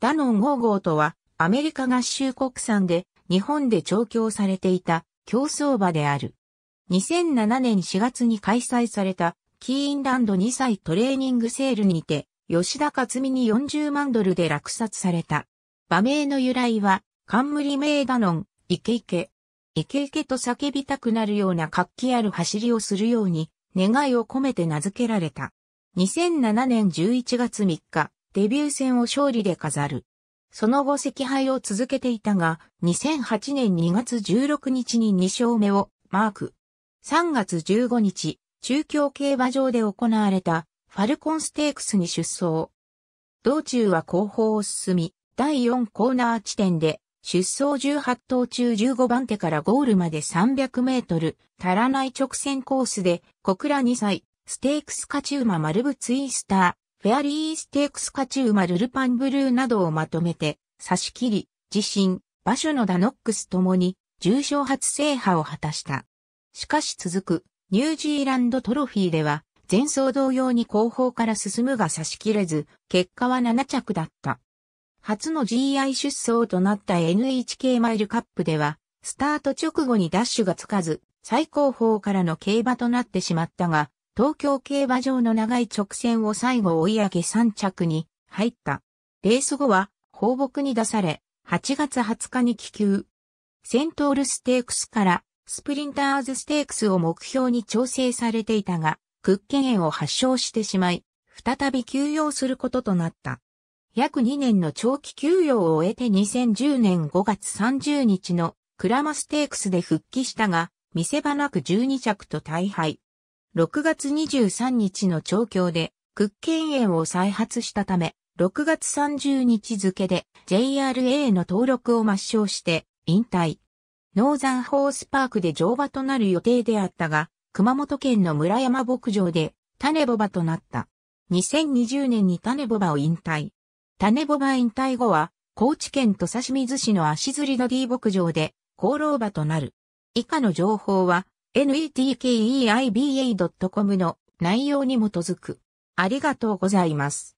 ダノン5号とは、アメリカ合衆国産で、日本で調教されていた、競争馬である。2007年4月に開催された、キーンランド2歳トレーニングセールにて、吉田勝美に40万ドルで落札された。馬名の由来は、冠名ダノン、イケイケ。イケイケと叫びたくなるような活気ある走りをするように、願いを込めて名付けられた。2007年11月3日、デビュー戦を勝利で飾る。その後惜敗を続けていたが、2008年2月16日に2勝目をマーク。3月15日、中京競馬場で行われたファルコンステークスに出走。道中は後方を進み、第4コーナー地点で出走18頭中15番手からゴールまで300メートル足らない直線コースで小倉2歳ステークス勝ち馬丸ブツイースター。フェアリーステークスカチューマルルパンブルーなどをまとめて、差し切り、地震、場所のダノックスともに、重賞初制覇を果たした。しかし続く、ニュージーランドトロフィーでは、前走同様に後方から進むが差し切れず、結果は7着だった。初の GI 出走となった NHK マイルカップでは、スタート直後にダッシュがつかず、最高峰からの競馬となってしまったが、東京競馬場の長い直線を最後追い上げ3着に入った。レース後は放牧に出され、8月20日に帰球。セントールステークスからスプリンターズステークスを目標に調整されていたが、屈腱炎を発症してしまい、再び休養することとなった。約2年の長期休養を終えて2010年5月30日のクラマステークスで復帰したが、見せ場なく12着と大敗。6月23日の調教で、屈権園を再発したため、6月30日付で JRA の登録を抹消して引退。ノーザンホースパークで乗馬となる予定であったが、熊本県の村山牧場で種ボバとなった。2020年に種ボバを引退。種ボバ引退後は、高知県土佐清水市の足摺りダディ牧場で、功労馬となる。以下の情報は、netkeiba.com の内容に基づく。ありがとうございます。